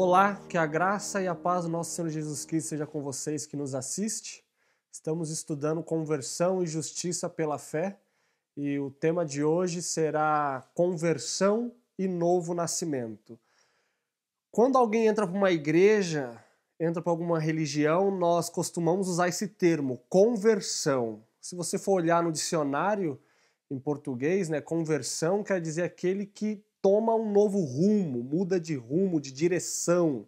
Olá, que a graça e a paz do nosso Senhor Jesus Cristo seja com vocês que nos assiste. Estamos estudando conversão e justiça pela fé e o tema de hoje será conversão e novo nascimento. Quando alguém entra para uma igreja, entra para alguma religião, nós costumamos usar esse termo, conversão. Se você for olhar no dicionário em português, né, conversão quer dizer aquele que toma um novo rumo, muda de rumo, de direção.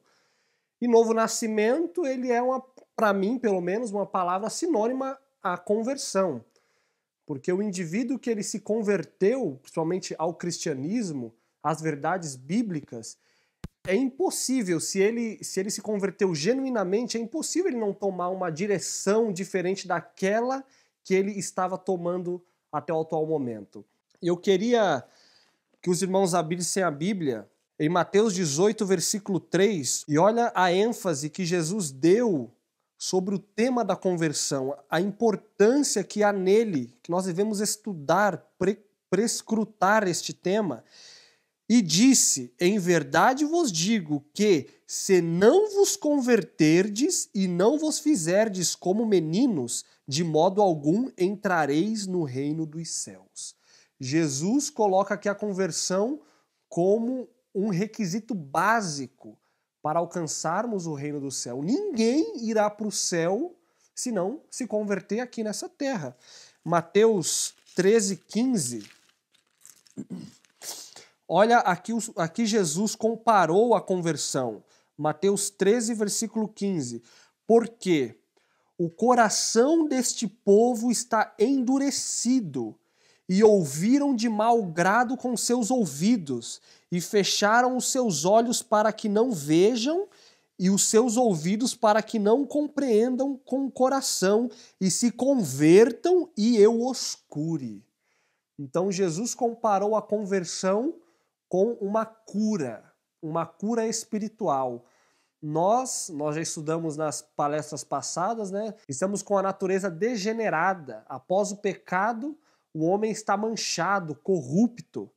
E novo nascimento, ele é uma, para mim, pelo menos, uma palavra sinônima à conversão. Porque o indivíduo que ele se converteu, principalmente ao cristianismo, às verdades bíblicas, é impossível, se ele, se ele se converteu genuinamente, é impossível ele não tomar uma direção diferente daquela que ele estava tomando até o atual momento. Eu queria que os irmãos abrissem a Bíblia em Mateus 18, versículo 3, e olha a ênfase que Jesus deu sobre o tema da conversão, a importância que há nele, que nós devemos estudar, pre prescrutar este tema. E disse: Em verdade vos digo que, se não vos converterdes e não vos fizerdes como meninos, de modo algum entrareis no reino dos céus. Jesus coloca aqui a conversão como um requisito básico para alcançarmos o reino do céu. Ninguém irá para o céu se não se converter aqui nessa terra. Mateus 13, 15. Olha aqui, aqui Jesus comparou a conversão. Mateus 13, versículo 15. Porque o coração deste povo está endurecido e ouviram de mau grado com seus ouvidos, e fecharam os seus olhos para que não vejam, e os seus ouvidos para que não compreendam com o coração, e se convertam, e eu os cure. Então Jesus comparou a conversão com uma cura, uma cura espiritual. Nós, nós já estudamos nas palestras passadas, né? Estamos com a natureza degenerada. Após o pecado, o homem está manchado, corrupto.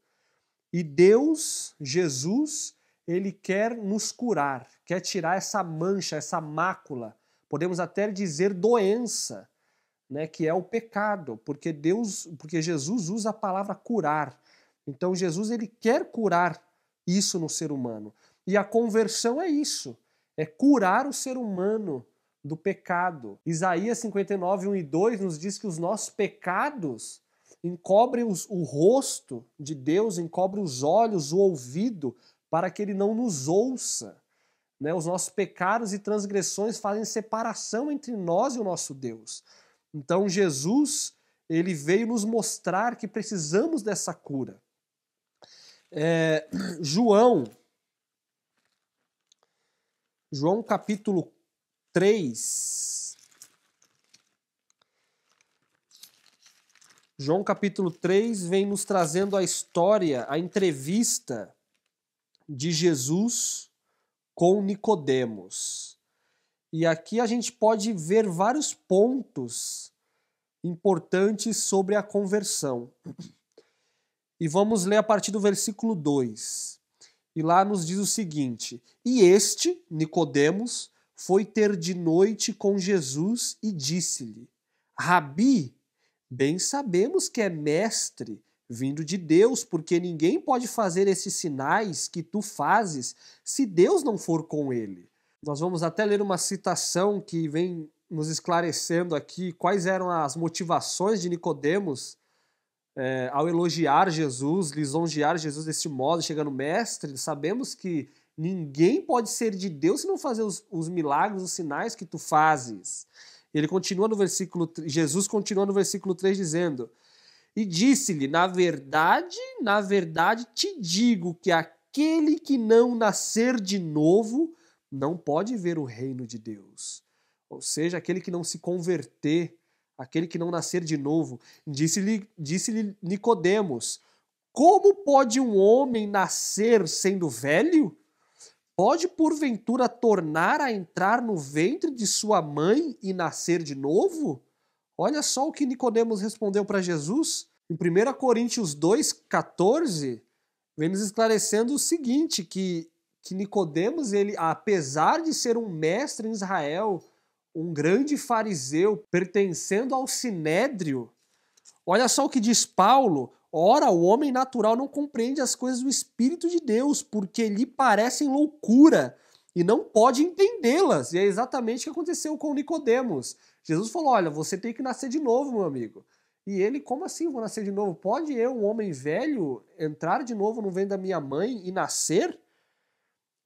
E Deus, Jesus, ele quer nos curar, quer tirar essa mancha, essa mácula, podemos até dizer doença, né, que é o pecado, porque Deus, porque Jesus usa a palavra curar. Então Jesus ele quer curar isso no ser humano. E a conversão é isso, é curar o ser humano do pecado. Isaías 59, 1 e 2 nos diz que os nossos pecados encobre os, o rosto de Deus, encobre os olhos, o ouvido, para que ele não nos ouça. Né? Os nossos pecados e transgressões fazem separação entre nós e o nosso Deus. Então Jesus, ele veio nos mostrar que precisamos dessa cura. É, João, João capítulo 3, João capítulo 3 vem nos trazendo a história, a entrevista de Jesus com Nicodemos. E aqui a gente pode ver vários pontos importantes sobre a conversão. E vamos ler a partir do versículo 2. E lá nos diz o seguinte: E este, Nicodemos, foi ter de noite com Jesus e disse-lhe: Rabi, Bem sabemos que é mestre vindo de Deus, porque ninguém pode fazer esses sinais que tu fazes se Deus não for com ele. Nós vamos até ler uma citação que vem nos esclarecendo aqui quais eram as motivações de Nicodemos é, ao elogiar Jesus, lisonjear Jesus desse modo, chegando mestre, sabemos que ninguém pode ser de Deus se não fazer os, os milagres, os sinais que tu fazes. Ele continua no versículo Jesus continua no versículo 3 dizendo: E disse-lhe: Na verdade, na verdade te digo que aquele que não nascer de novo não pode ver o reino de Deus. Ou seja, aquele que não se converter, aquele que não nascer de novo, disse-lhe disse Nicodemos: Como pode um homem nascer sendo velho? pode porventura tornar a entrar no ventre de sua mãe e nascer de novo? Olha só o que Nicodemos respondeu para Jesus em 1 Coríntios 2:14, vem nos esclarecendo o seguinte, que que Nicodemos ele, apesar de ser um mestre em Israel, um grande fariseu pertencendo ao sinédrio, olha só o que diz Paulo, Ora, o homem natural não compreende as coisas do Espírito de Deus, porque lhe parecem loucura e não pode entendê-las. E é exatamente o que aconteceu com Nicodemos. Jesus falou: Olha, você tem que nascer de novo, meu amigo. E ele, como assim vou nascer de novo? Pode eu, um homem velho, entrar de novo no vento da minha mãe e nascer?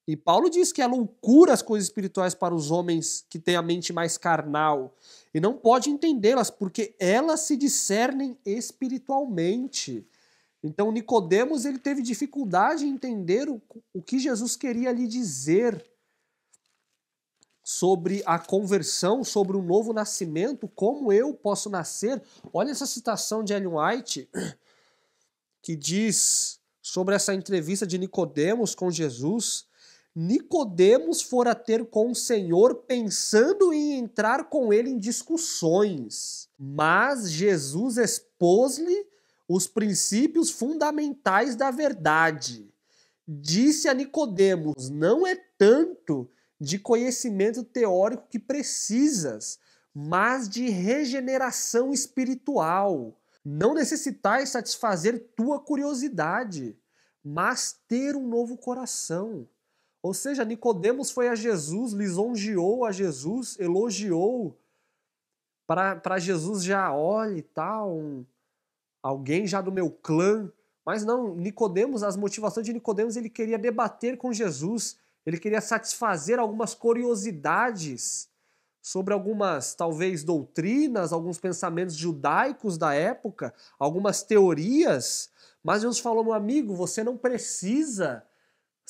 E Paulo diz que é loucura as coisas espirituais para os homens que têm a mente mais carnal e não pode entendê-las porque elas se discernem espiritualmente. Então Nicodemos ele teve dificuldade em entender o, o que Jesus queria lhe dizer sobre a conversão, sobre o um novo nascimento, como eu posso nascer. Olha essa citação de Ellen White que diz sobre essa entrevista de Nicodemos com Jesus Nicodemos fora ter com o Senhor pensando em entrar com ele em discussões, mas Jesus expôs-lhe os princípios fundamentais da verdade. Disse a Nicodemos: "Não é tanto de conhecimento teórico que precisas, mas de regeneração espiritual. Não necessitais satisfazer tua curiosidade, mas ter um novo coração." Ou seja, Nicodemos foi a Jesus, lisonjeou a Jesus, elogiou para Jesus já, olhe tal, tá um, alguém já do meu clã. Mas não, Nicodemos, as motivações de Nicodemos, ele queria debater com Jesus, ele queria satisfazer algumas curiosidades sobre algumas, talvez, doutrinas, alguns pensamentos judaicos da época, algumas teorias. Mas Jesus falou, meu amigo, você não precisa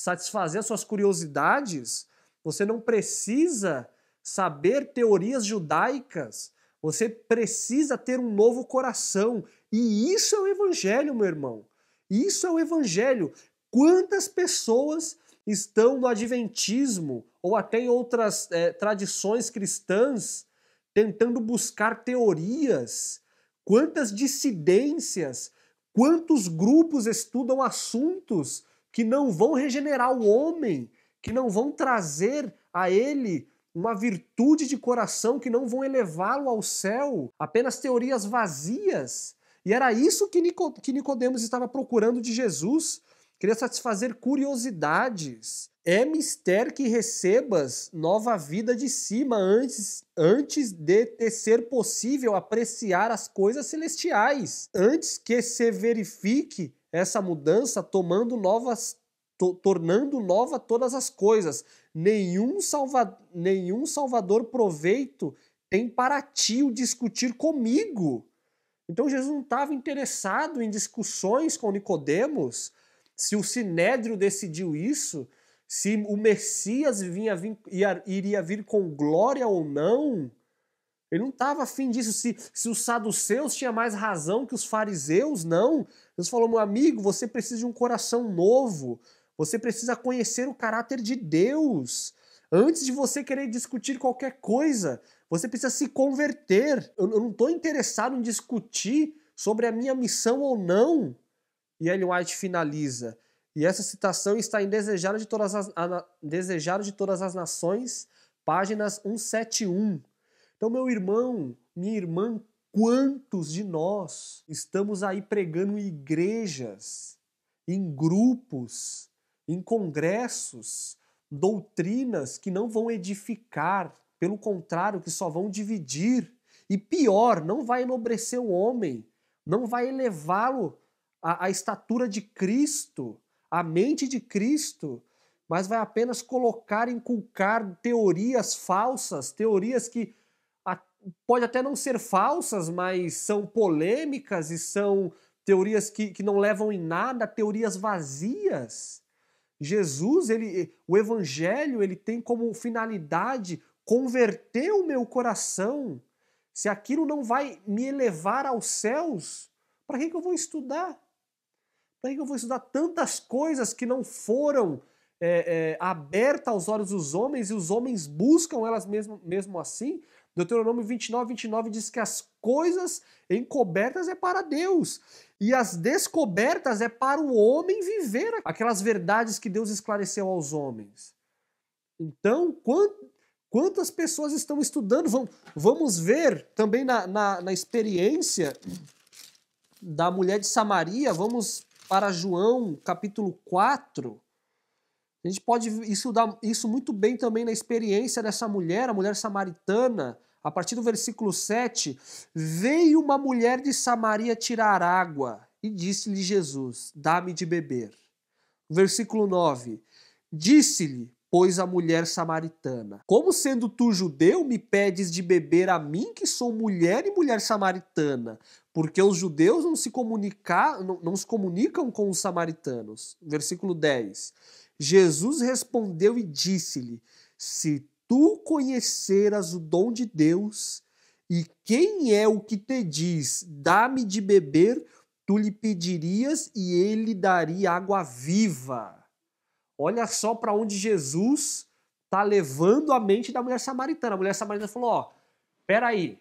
satisfazer as suas curiosidades, você não precisa saber teorias judaicas, você precisa ter um novo coração. E isso é o evangelho, meu irmão. Isso é o evangelho. Quantas pessoas estão no adventismo ou até em outras é, tradições cristãs tentando buscar teorias? Quantas dissidências? Quantos grupos estudam assuntos que não vão regenerar o homem, que não vão trazer a ele uma virtude de coração, que não vão elevá-lo ao céu, apenas teorias vazias. E era isso que, Nico, que Nicodemos estava procurando de Jesus. Queria satisfazer curiosidades. É mister que recebas nova vida de cima antes, antes de te ser possível apreciar as coisas celestiais, antes que se verifique essa mudança tomando novas to, tornando nova todas as coisas. Nenhum, salva, nenhum salvador proveito tem para ti o discutir comigo. Então Jesus não estava interessado em discussões com Nicodemos. Se o Sinédrio decidiu isso, se o Messias vinha, vinha, iria vir com glória ou não, ele não estava afim disso. Se, se os saduceus tinham mais razão que os fariseus, não. Deus falou, meu amigo, você precisa de um coração novo. Você precisa conhecer o caráter de Deus. Antes de você querer discutir qualquer coisa, você precisa se converter. Eu, eu não estou interessado em discutir sobre a minha missão ou não. E Ellen White finaliza. E essa citação está em Desejado de Todas as, a, Desejado de Todas as Nações, páginas 171. Então, meu irmão, minha irmã, quantos de nós estamos aí pregando em igrejas, em grupos, em congressos, doutrinas que não vão edificar, pelo contrário, que só vão dividir. E pior, não vai enobrecer o homem, não vai elevá-lo à, à, estatura de Cristo, à mente de Cristo, mas vai apenas colocar, inculcar teorias falsas, teorias que pode até não ser falsas, mas são polêmicas e são teorias que, que não levam em nada, teorias vazias. Jesus, ele, o Evangelho, ele tem como finalidade converter o meu coração. Se aquilo não vai me elevar aos céus, para que, que eu vou estudar? Para que, que eu vou estudar tantas coisas que não foram é, é, abertas aos olhos dos homens e os homens buscam elas mesmo, mesmo assim? Deuteronômio 29, 29 diz que as coisas encobertas é para Deus e as descobertas é para o homem viver aquelas verdades que Deus esclareceu aos homens. Então, quantas pessoas estão estudando? Vamos ver também na, na, na experiência da mulher de Samaria, vamos para João capítulo 4. A gente pode estudar isso muito bem também na experiência dessa mulher, a mulher samaritana, a partir do versículo 7, veio uma mulher de Samaria tirar água e disse-lhe Jesus: Dá-me de beber. Versículo 9: Disse-lhe, pois, a mulher samaritana: Como sendo tu judeu, me pedes de beber a mim, que sou mulher e mulher samaritana? Porque os judeus não se, comunicar, não, não se comunicam com os samaritanos. Versículo 10: Jesus respondeu e disse-lhe: Se tu conheceras o dom de Deus, e quem é o que te diz, dá-me de beber, tu lhe pedirias e ele daria água viva. Olha só para onde Jesus tá levando a mente da mulher samaritana. A mulher samaritana falou: ó, peraí,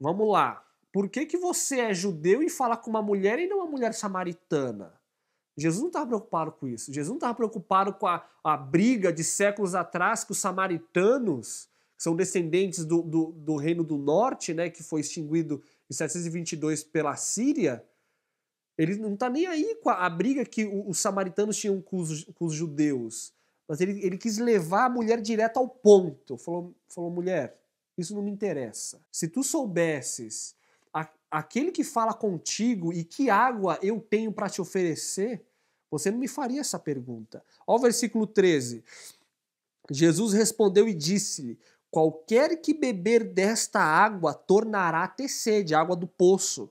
vamos lá. Por que, que você é judeu e fala com uma mulher e não uma mulher samaritana? Jesus não estava preocupado com isso. Jesus não estava preocupado com a, a, briga de séculos atrás com os samaritanos, que são descendentes do, do, do reino do norte, né, que foi extinguido em 722 pela Síria, ele não está nem aí com a, a briga que o, os samaritanos tinham com os, com os judeus. Mas ele, ele, quis levar a mulher direto ao ponto. Falou, falou, mulher, isso não me interessa. Se tu soubesses aquele que fala contigo e que água eu tenho para te oferecer, você não me faria essa pergunta. Olha o versículo 13. Jesus respondeu e disse-lhe: Qualquer que beber desta água tornará a ter sede, água do poço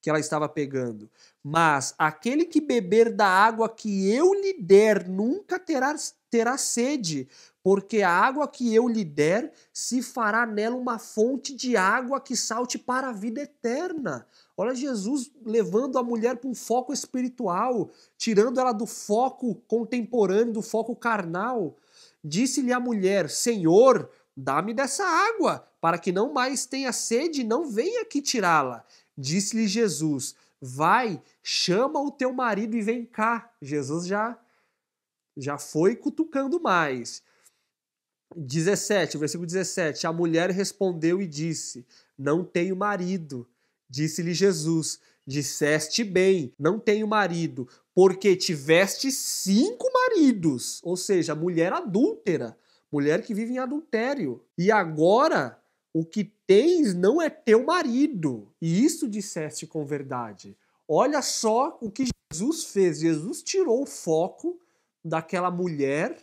que ela estava pegando. Mas aquele que beber da água que eu lhe der nunca terá, terá sede, porque a água que eu lhe der se fará nela uma fonte de água que salte para a vida eterna. Olha Jesus levando a mulher para um foco espiritual, tirando ela do foco contemporâneo, do foco carnal. Disse-lhe a mulher: Senhor, dá-me dessa água, para que não mais tenha sede e não venha aqui tirá-la. Disse-lhe Jesus: Vai, chama o teu marido e vem cá. Jesus já já foi cutucando mais. 17, versículo 17. A mulher respondeu e disse: Não tenho marido. Disse-lhe Jesus: Disseste bem, não tenho marido, porque tiveste cinco maridos. Ou seja, mulher adúltera, mulher que vive em adultério. E agora o que tens não é teu marido. E isso disseste com verdade. Olha só o que Jesus fez. Jesus tirou o foco daquela mulher,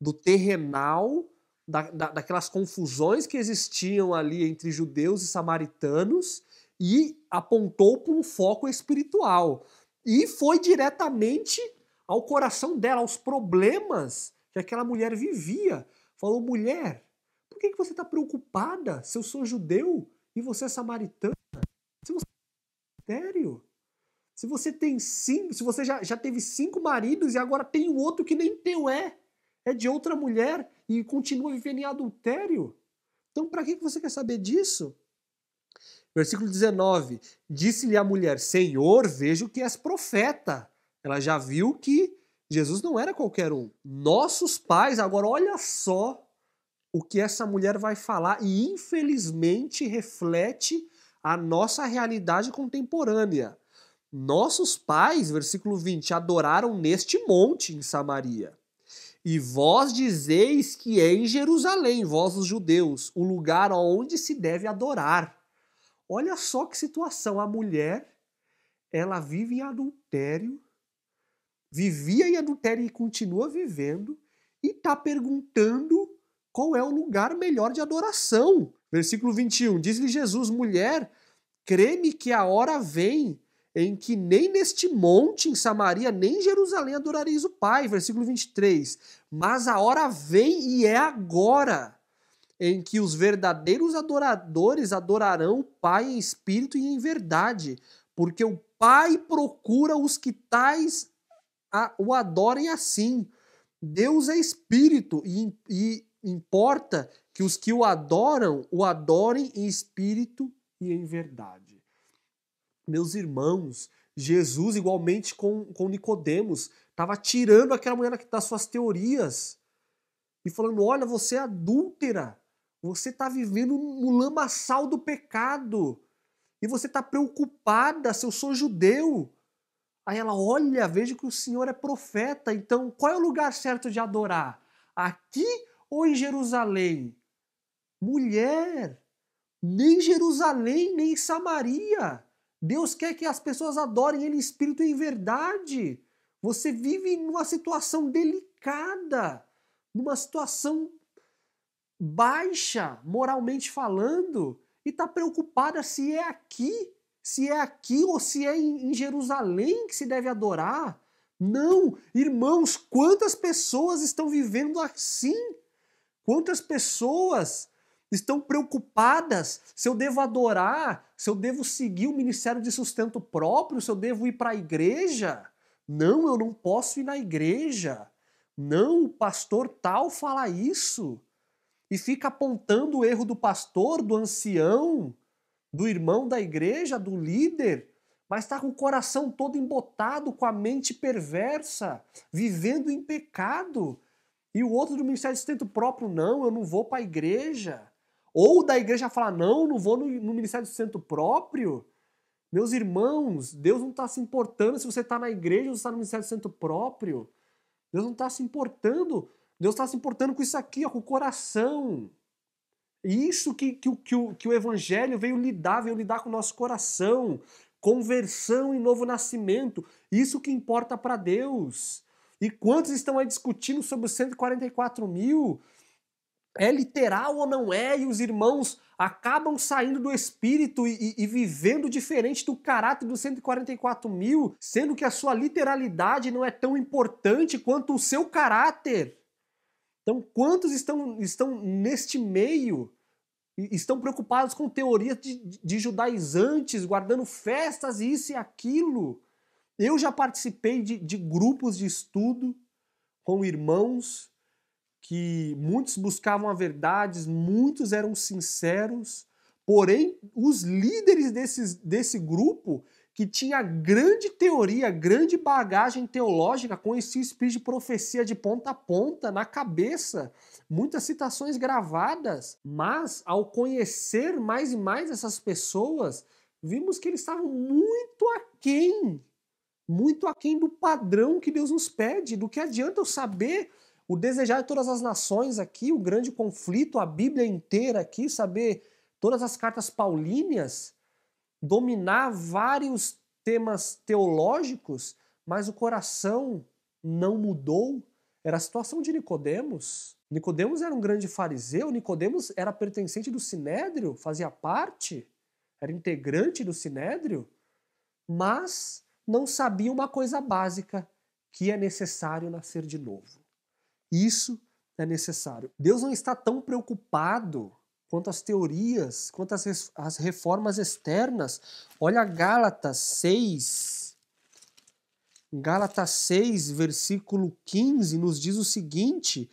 do terrenal, da, da, daquelas confusões que existiam ali entre judeus e samaritanos e apontou para um foco espiritual. E foi diretamente ao coração dela, aos problemas que aquela mulher vivia. Falou, mulher, por que, que você está preocupada se eu sou judeu e você é samaritana? Se você é sério? Se você tem cinco, se você já, já teve cinco maridos e agora tem um outro que nem teu é, é de outra mulher e continua vivendo em adultério, então para que você quer saber disso? Versículo 19: Disse-lhe a mulher: Senhor, vejo que és profeta. Ela já viu que Jesus não era qualquer um. Nossos pais, agora olha só o que essa mulher vai falar e infelizmente reflete a nossa realidade contemporânea nossos pais, versículo 20, adoraram neste monte em Samaria. E vós dizeis que é em Jerusalém, vós os judeus, o lugar onde se deve adorar. Olha só que situação. A mulher, ela vive em adultério, vivia em adultério e continua vivendo, e está perguntando qual é o lugar melhor de adoração. Versículo 21. Diz-lhe Jesus, mulher, creme que a hora vem em que nem neste monte em Samaria, nem em Jerusalém adorareis o Pai. Versículo 23. Mas a hora vem e é agora em que os verdadeiros adoradores adorarão o Pai em espírito e em verdade, porque o Pai procura os que tais o adorem assim. Deus é espírito e, e importa que os que o adoram o adorem em espírito e em verdade. Meus irmãos, Jesus, igualmente com, com Nicodemos, estava tirando aquela mulher das suas teorias e falando: olha, você é adúltera, você está vivendo no lamaçal do pecado e você está preocupada se eu sou judeu. Aí ela, olha, vejo que o senhor é profeta, então qual é o lugar certo de adorar? Aqui ou em Jerusalém? Mulher, nem Jerusalém, nem Samaria. Deus quer que as pessoas adorem Ele em espírito e em verdade. Você vive numa situação delicada, numa situação baixa, moralmente falando, e está preocupada se é aqui, se é aqui ou se é em, em Jerusalém que se deve adorar. Não, irmãos, quantas pessoas estão vivendo assim? Quantas pessoas estão preocupadas se eu devo adorar, se eu devo seguir o ministério de sustento próprio, se eu devo ir para a igreja. Não, eu não posso ir na igreja. Não, o pastor tal fala isso. E fica apontando o erro do pastor, do ancião, do irmão da igreja, do líder, mas está com o coração todo embotado, com a mente perversa, vivendo em pecado. E o outro do ministério de sustento próprio, não, eu não vou para a igreja. Ou da igreja falar, não, não vou no, no ministério do centro próprio. Meus irmãos, Deus não está se importando se você está na igreja ou se está no ministério do centro próprio. Deus não está se importando. Deus está se importando com isso aqui, ó, com o coração. isso que, que, que, o, que o evangelho veio lidar, veio lidar com o nosso coração. Conversão e novo nascimento. Isso que importa para Deus. E quantos estão aí discutindo sobre os 144 mil? é literal ou não é, e os irmãos acabam saindo do espírito e, e, e, vivendo diferente do caráter dos 144 mil, sendo que a sua literalidade não é tão importante quanto o seu caráter. Então, quantos estão, estão neste meio? Estão preocupados com teorias de, de judaizantes, guardando festas, e isso e aquilo. Eu já participei de, de grupos de estudo com irmãos que muitos buscavam a verdade, muitos eram sinceros, porém os líderes desses, desse grupo que tinha grande teoria, grande bagagem teológica, conhecia o espírito de profecia de ponta a ponta, na cabeça, muitas citações gravadas, mas ao conhecer mais e mais essas pessoas, vimos que eles estavam muito aquém, muito aquém do padrão que Deus nos pede, do que adianta eu saber o desejar de todas as nações aqui, o grande conflito, a Bíblia inteira aqui, saber todas as cartas paulíneas, dominar vários temas teológicos, mas o coração não mudou. Era a situação de Nicodemos. Nicodemos era um grande fariseu, Nicodemos era pertencente do Sinédrio, fazia parte, era integrante do Sinédrio, mas não sabia uma coisa básica, que é necessário nascer de novo. Isso é necessário. Deus não está tão preocupado quanto as teorias, quanto as, as reformas externas. Olha Gálatas 6. Gálatas 6, versículo 15, nos diz o seguinte: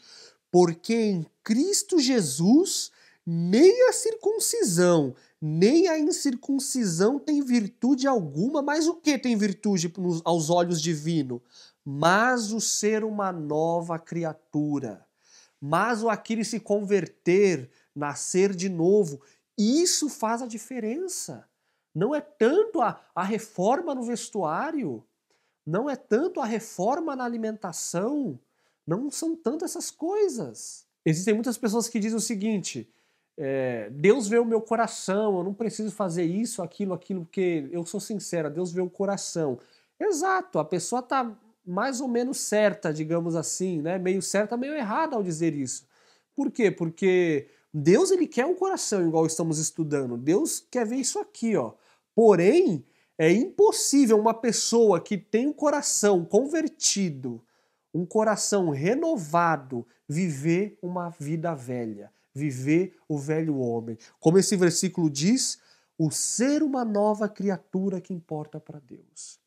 Porque em Cristo Jesus nem a circuncisão, nem a incircuncisão tem virtude alguma, mas o que tem virtude aos olhos divino? mas o ser uma nova criatura, mas o aquele se converter, nascer de novo, isso faz a diferença. Não é tanto a, a reforma no vestuário, não é tanto a reforma na alimentação, não são tanto essas coisas. Existem muitas pessoas que dizem o seguinte: é, Deus vê o meu coração, eu não preciso fazer isso, aquilo, aquilo, porque eu sou sincera, Deus vê o coração. Exato, a pessoa está mais ou menos certa, digamos assim, né? Meio certa, meio errada ao dizer isso. Por quê? Porque Deus ele quer um coração igual estamos estudando. Deus quer ver isso aqui, ó. Porém, é impossível uma pessoa que tem um coração convertido, um coração renovado, viver uma vida velha, viver o velho homem. Como esse versículo diz, o ser uma nova criatura que importa para Deus.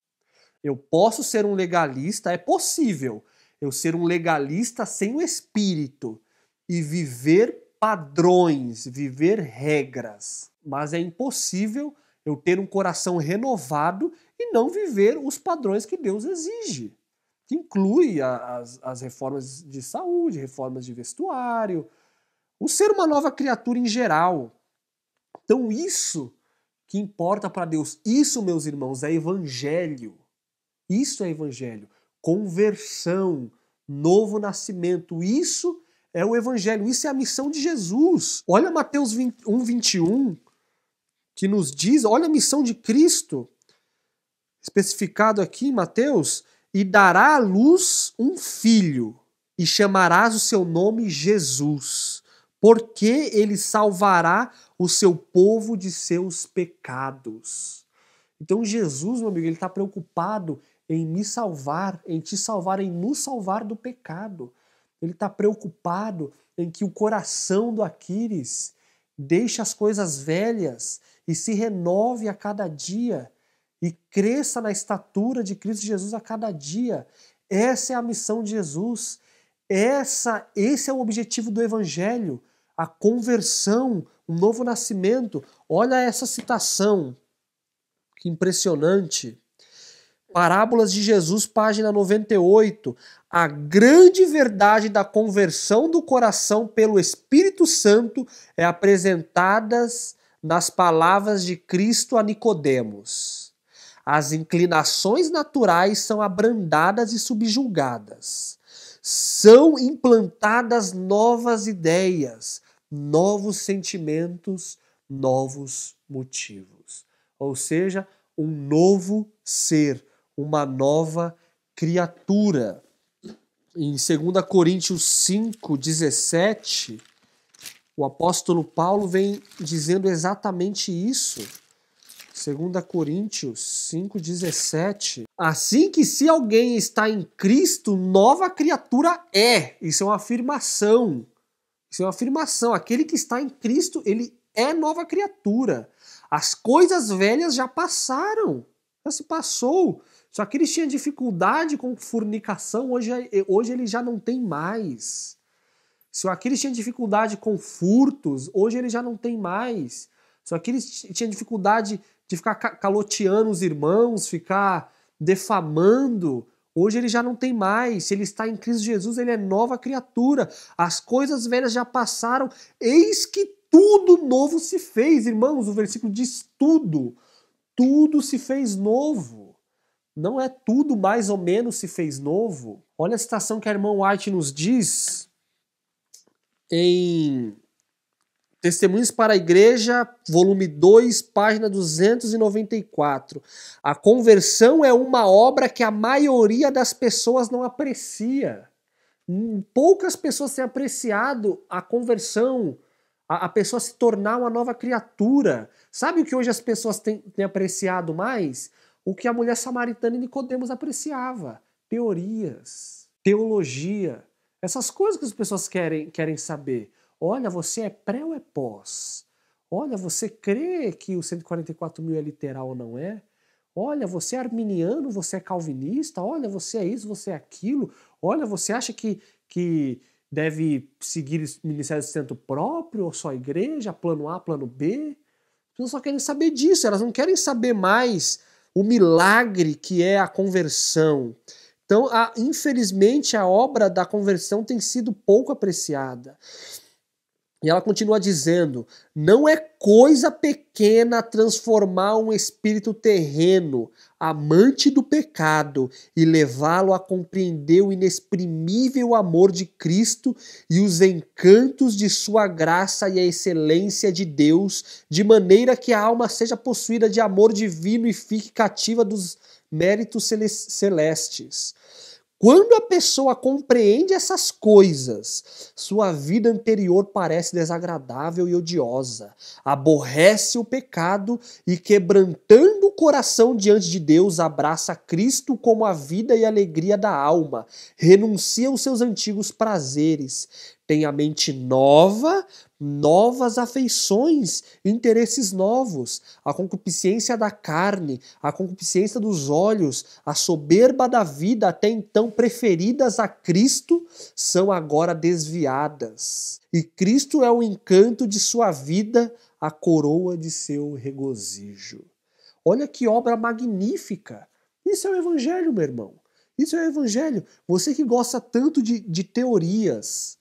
Eu posso ser um legalista, é possível eu ser um legalista sem o espírito e viver padrões, viver regras. Mas é impossível eu ter um coração renovado e não viver os padrões que Deus exige, que inclui as, as reformas de saúde, reformas de vestuário, o ser uma nova criatura em geral. Então, isso que importa para Deus, isso, meus irmãos, é evangelho. Isso é evangelho. Conversão, novo nascimento. Isso é o evangelho. Isso é a missão de Jesus. Olha Mateus 1, 21, que nos diz: olha a missão de Cristo, especificado aqui em Mateus, e dará à luz um filho, e chamarás o seu nome Jesus, porque ele salvará o seu povo de seus pecados. Então, Jesus, meu amigo, ele está preocupado em me salvar, em te salvar, em nos salvar do pecado. Ele está preocupado em que o coração do Aquiles deixe as coisas velhas e se renove a cada dia e cresça na estatura de Cristo Jesus a cada dia. Essa é a missão de Jesus. Essa, esse é o objetivo do evangelho, a conversão, um novo nascimento. Olha essa citação, que impressionante. Parábolas de Jesus, página 98. A grande verdade da conversão do coração pelo Espírito Santo é apresentada nas palavras de Cristo a Nicodemos. As inclinações naturais são abrandadas e subjugadas. São implantadas novas ideias, novos sentimentos, novos motivos. Ou seja, um novo ser, uma nova criatura. Em 2 Coríntios 5:17, o apóstolo Paulo vem dizendo exatamente isso. 2 Coríntios 5,17. Assim que se alguém está em Cristo, nova criatura é. Isso é uma afirmação. Isso é uma afirmação. Aquele que está em Cristo, ele é nova criatura. As coisas velhas já passaram, já se passou. Só que eles tinham dificuldade com fornicação, hoje, é, hoje ele já não tem mais. Se aqueles tinha dificuldade com furtos, hoje ele já não tem mais. Só que ele tinha dificuldade de ficar caloteando os irmãos, ficar defamando, hoje ele já não tem mais. Se ele está em Cristo Jesus, ele é nova criatura. As coisas velhas já passaram, eis que tudo novo se fez. Irmãos, o versículo diz tudo. Tudo se fez novo. Não é tudo mais ou menos se fez novo. Olha a citação que a irmã White nos diz em Testemunhos para a Igreja, volume 2, página 294. A conversão é uma obra que a maioria das pessoas não aprecia. Hum, poucas pessoas têm apreciado a conversão, a, a pessoa se tornar uma nova criatura. Sabe o que hoje as pessoas têm, têm apreciado mais? o que a mulher samaritana e Nicodemos apreciava: teorias, teologia, essas coisas que as pessoas querem, querem saber. Olha, você é pré ou é pós? Olha, você crê que o 144 mil é literal ou não é? Olha, você é arminiano, você é calvinista, olha, você é isso, você é aquilo, olha, você acha que, que deve seguir ministério de centro próprio, ou só igreja, plano A, plano B? As pessoas só querem saber disso, elas não querem saber mais o milagre que é a conversão. Então, a, infelizmente, a obra da conversão tem sido pouco apreciada. E ela continua dizendo: não é coisa pequena transformar um espírito terreno, amante do pecado, e levá-lo a compreender o inexprimível amor de Cristo e os encantos de sua graça e a excelência de Deus, de maneira que a alma seja possuída de amor divino e fique cativa dos méritos celestes. Quando a pessoa compreende essas coisas, sua vida anterior parece desagradável e odiosa. Aborrece o pecado e, quebrantando o coração diante de Deus, abraça Cristo como a vida e a alegria da alma. Renuncia aos seus antigos prazeres, tem a mente nova, novas afeições, interesses novos, a concupiscência da carne, a concupiscência dos olhos, a soberba da vida até então preferidas a Cristo, são agora desviadas. E Cristo é o encanto de sua vida, a coroa de seu regozijo. Olha que obra magnífica! Isso é o Evangelho, meu irmão. Isso é o Evangelho. Você que gosta tanto de, de teorias,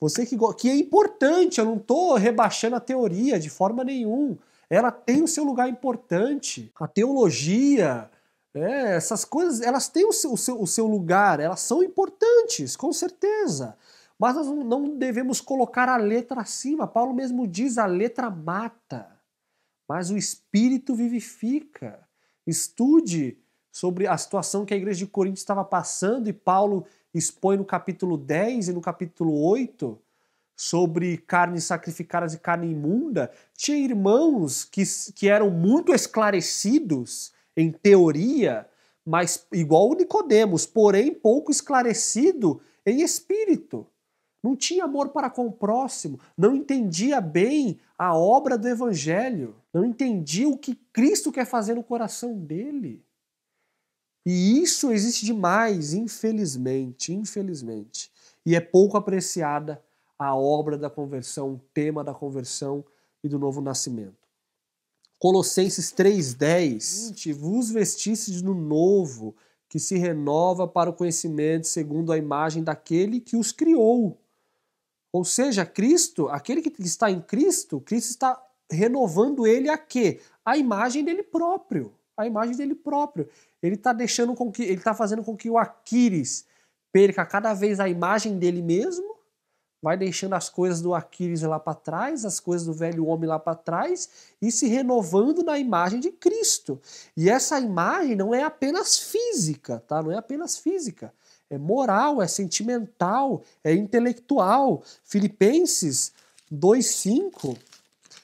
você que, que é importante, eu não estou rebaixando a teoria de forma nenhuma. Ela tem o seu lugar importante. A teologia, é, essas coisas, elas têm o seu, o, seu, o seu lugar, elas são importantes, com certeza. Mas nós não devemos colocar a letra acima. Paulo mesmo diz: a letra mata, mas o espírito vivifica. Estude sobre a situação que a igreja de Corinto estava passando e Paulo expõe no capítulo 10 e no capítulo 8 sobre carnes sacrificadas e carne imunda, tinha irmãos que, que eram muito esclarecidos em teoria, mas igual o Nicodemos, porém pouco esclarecido em espírito. Não tinha amor para com o próximo, não entendia bem a obra do evangelho, não entendia o que Cristo quer fazer no coração dele. E isso existe demais, infelizmente, infelizmente. E é pouco apreciada a obra da conversão, o tema da conversão e do novo nascimento. Colossenses 3:10, vos vestistes no novo, que se renova para o conhecimento segundo a imagem daquele que os criou. Ou seja, Cristo, aquele que está em Cristo, Cristo está renovando ele a quê? A imagem dele próprio, a imagem dele próprio ele está deixando com que ele tá fazendo com que o Aquiles perca cada vez a imagem dele mesmo, vai deixando as coisas do Aquiles lá para trás, as coisas do velho homem lá para trás e se renovando na imagem de Cristo. E essa imagem não é apenas física, tá? Não é apenas física. É moral, é sentimental, é intelectual. Filipenses 2:5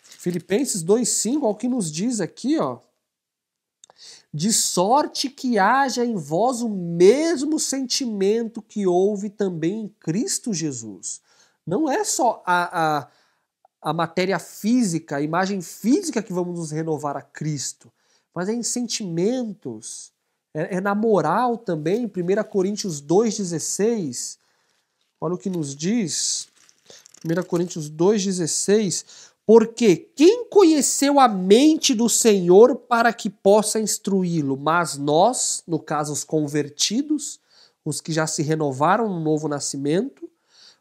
Filipenses 2:5 O que nos diz aqui, ó, de sorte que haja em vós o mesmo sentimento que houve também em Cristo Jesus. Não é só a, a, a matéria física, a imagem física que vamos nos renovar a Cristo, mas é em sentimentos, é, é na moral também. 1 Coríntios 2,16, olha o que nos diz. 1 Coríntios 2,16: porque quem conheceu a mente do Senhor para que possa instruí-lo? Mas nós, no caso os convertidos, os que já se renovaram no novo nascimento,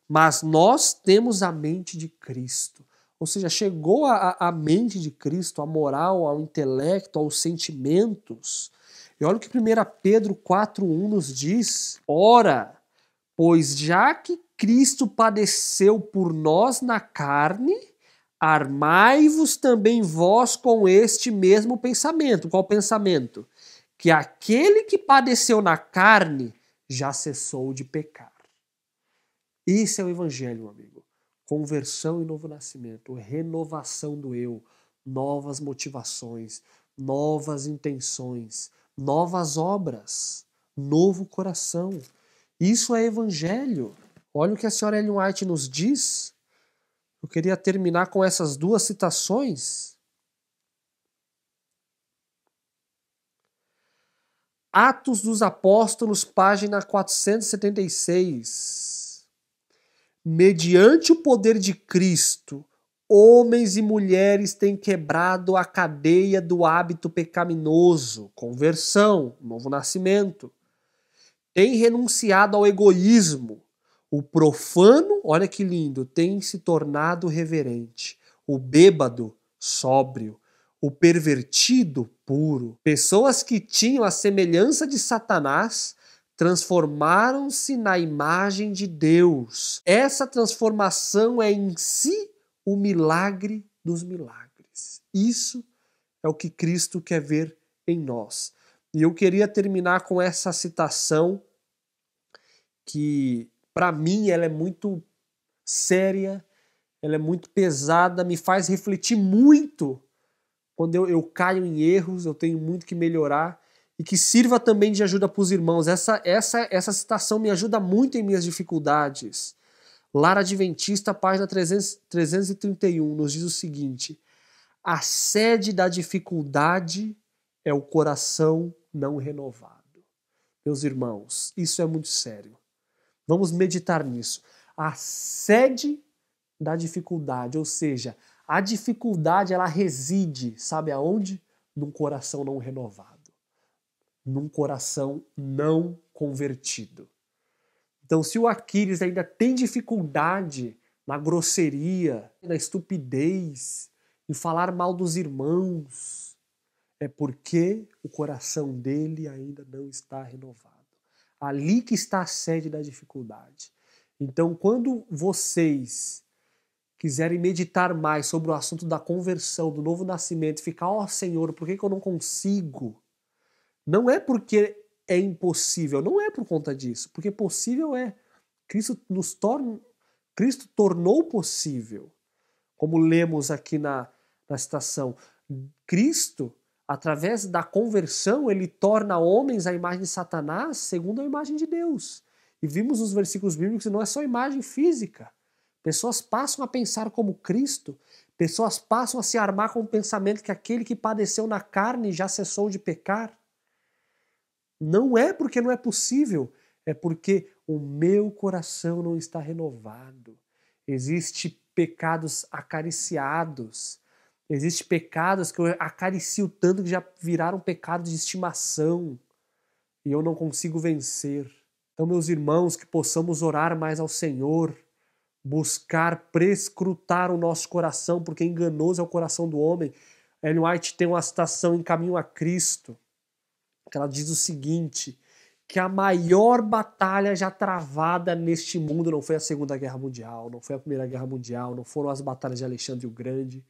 mas nós temos a mente de Cristo. Ou seja, chegou a mente de Cristo, a moral, ao intelecto, aos sentimentos. E olha o que 1 Pedro 4,1 nos diz. Ora, pois já que Cristo padeceu por nós na carne, Armai-vos também vós com este mesmo pensamento. Qual pensamento? Que aquele que padeceu na carne já cessou de pecar. Isso é o evangelho, amigo. Conversão e novo nascimento, renovação do eu, novas motivações, novas intenções, novas obras, novo coração. Isso é evangelho. Olha o que a senhora Ellen White nos diz eu queria terminar com essas duas citações. Atos dos Apóstolos, página 476. Mediante o poder de Cristo, homens e mulheres têm quebrado a cadeia do hábito pecaminoso, conversão, novo nascimento. Têm renunciado ao egoísmo, o profano, olha que lindo, tem se tornado reverente. O bêbado, sóbrio. O pervertido, puro. Pessoas que tinham a semelhança de Satanás transformaram-se na imagem de Deus. Essa transformação é em si o milagre dos milagres. Isso é o que Cristo quer ver em nós. E eu queria terminar com essa citação que para mim, ela é muito séria, ela é muito pesada, me faz refletir muito quando eu, eu caio em erros, eu tenho muito que melhorar e que sirva também de ajuda para os irmãos. Essa, essa, essa citação me ajuda muito em minhas dificuldades. Lara Adventista, página 300, 331, nos diz o seguinte: a sede da dificuldade é o coração não renovado. Meus irmãos, isso é muito sério. Vamos meditar nisso. A sede da dificuldade, ou seja, a dificuldade ela reside, sabe aonde? Num coração não renovado, num coração não convertido. Então, se o Aquiles ainda tem dificuldade na grosseria, na estupidez, em falar mal dos irmãos, é porque o coração dele ainda não está renovado. Ali que está a sede da dificuldade. Então, quando vocês quiserem meditar mais sobre o assunto da conversão, do novo nascimento, ficar, ó oh, Senhor, por que, que eu não consigo? Não é porque é impossível, não é por conta disso, porque possível é. Cristo nos torna, Cristo tornou possível, como lemos aqui na, na citação. Cristo através da conversão, ele torna homens a imagem de Satanás segundo a imagem de Deus. E vimos nos versículos bíblicos que não é só imagem física. Pessoas passam a pensar como Cristo, pessoas passam a se armar com o pensamento que aquele que padeceu na carne já cessou de pecar. Não é porque não é possível, é porque o meu coração não está renovado. Existem pecados acariciados, Existem pecados que eu acaricio tanto que já viraram pecados de estimação e eu não consigo vencer. Então, meus irmãos, que possamos orar mais ao Senhor, buscar prescrutar o nosso coração, porque enganoso é o coração do homem. Ellen White tem uma citação em Caminho a Cristo, que ela diz o seguinte: que a maior batalha já travada neste mundo não foi a Segunda Guerra Mundial, não foi a Primeira Guerra Mundial, não foram as batalhas de Alexandre o Grande,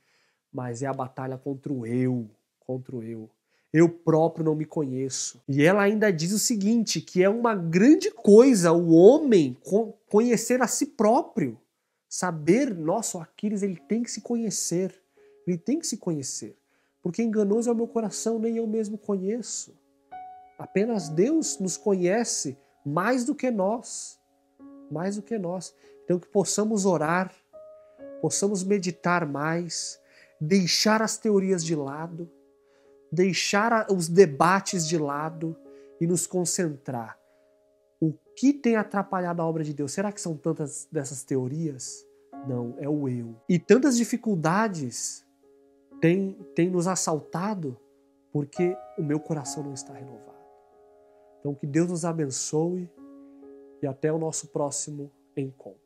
mas é a batalha contra o eu, contra o eu. Eu próprio não me conheço. E ela ainda diz o seguinte: que é uma grande coisa o homem conhecer a si próprio. Saber, nossa, Aquiles ele tem que se conhecer. Ele tem que se conhecer. Porque enganoso é o meu coração, nem eu mesmo conheço. Apenas Deus nos conhece mais do que nós. Mais do que nós. Então que possamos orar, possamos meditar mais deixar as teorias de lado, deixar os debates de lado e nos concentrar. O que tem atrapalhado a obra de Deus? Será que são tantas dessas teorias? Não, é o eu. E tantas dificuldades têm tem nos assaltado porque o meu coração não está renovado. Então, que Deus nos abençoe e até o nosso próximo encontro.